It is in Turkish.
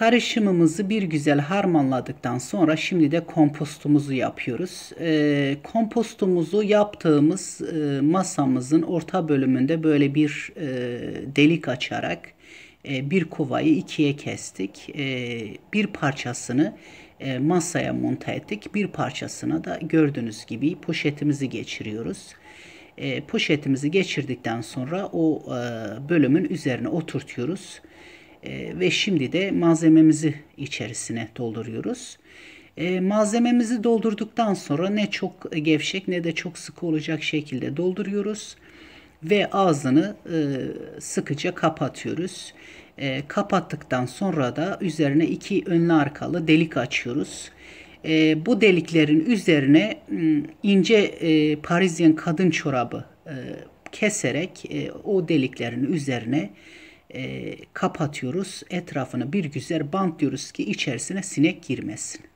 Karışımımızı bir güzel harmanladıktan sonra şimdi de kompostumuzu yapıyoruz. E, kompostumuzu yaptığımız e, masamızın orta bölümünde böyle bir e, delik açarak e, bir kovayı ikiye kestik. E, bir parçasını e, masaya monta ettik. Bir parçasına da gördüğünüz gibi poşetimizi geçiriyoruz e, poşetimizi geçirdikten sonra o e, bölümün üzerine oturtuyoruz. E, ve şimdi de malzememizi içerisine dolduruyoruz. E, malzememizi doldurduktan sonra ne çok gevşek ne de çok sıkı olacak şekilde dolduruyoruz. Ve ağzını e, sıkıca kapatıyoruz. E, kapattıktan sonra da üzerine iki önlü arkalı delik açıyoruz. E, bu deliklerin üzerine ince e, Parisyen kadın çorabı e, keserek e, o deliklerin üzerine kapatıyoruz. Etrafını bir güzel bantlıyoruz ki içerisine sinek girmesin.